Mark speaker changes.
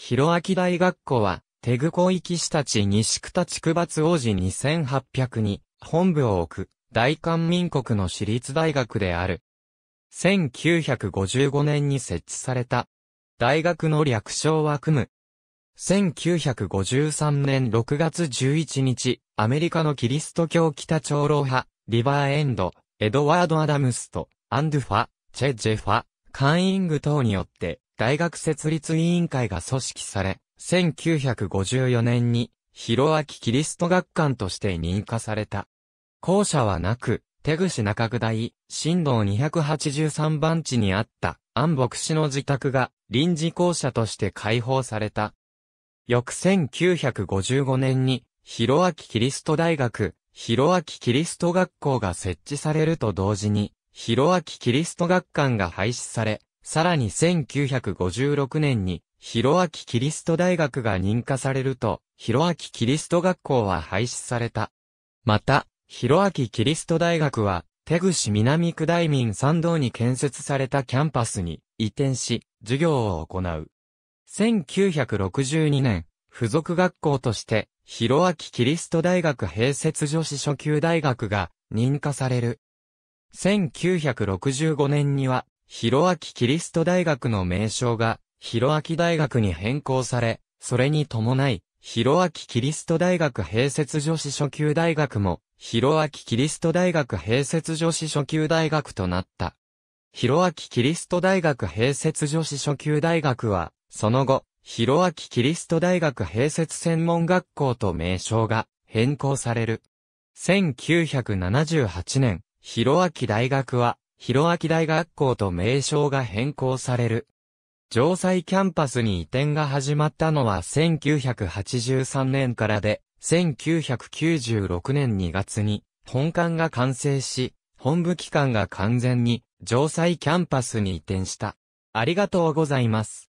Speaker 1: 広明大学校は、手具広域たち西区田地区伐王子2800に本部を置く大韓民国の私立大学である。1955年に設置された。大学の略称は組む。1953年6月11日、アメリカのキリスト教北長老派、リバーエンド、エドワード・アダムスと、アンドゥファ、チェ・ジェファ、カンイング等によって、大学設立委員会が組織され、1954年に、広明キリスト学館として認可された。校舎はなく、手口中区大、新道283番地にあった安牧師の自宅が臨時校舎として開放された。翌1955年に、広明キリスト大学、広明キリスト学校が設置されると同時に、広明キリスト学館が廃止され、さらに1956年に、広明キリスト大学が認可されると、広明キリスト学校は廃止された。また、広明キリスト大学は、手口南区大民参道に建設されたキャンパスに移転し、授業を行う。1962年、付属学校として、広明キリスト大学併設女子初級大学が認可される。1965年には広明キリスト大学の名称が、広明大学に変更され、それに伴い、広明キリスト大学併設女子初級大学も、広明キリスト大学併設女子初級大学となった。広明キリスト大学併設女子初級大学は、その後、広明キリスト大学併設専門学校と名称が変更される。1978年、広明大学は広明大学校と名称が変更される。城西キャンパスに移転が始まったのは1983年からで、1996年2月に本館が完成し、本部機関が完全に城西キャンパスに移転した。ありがとうございます。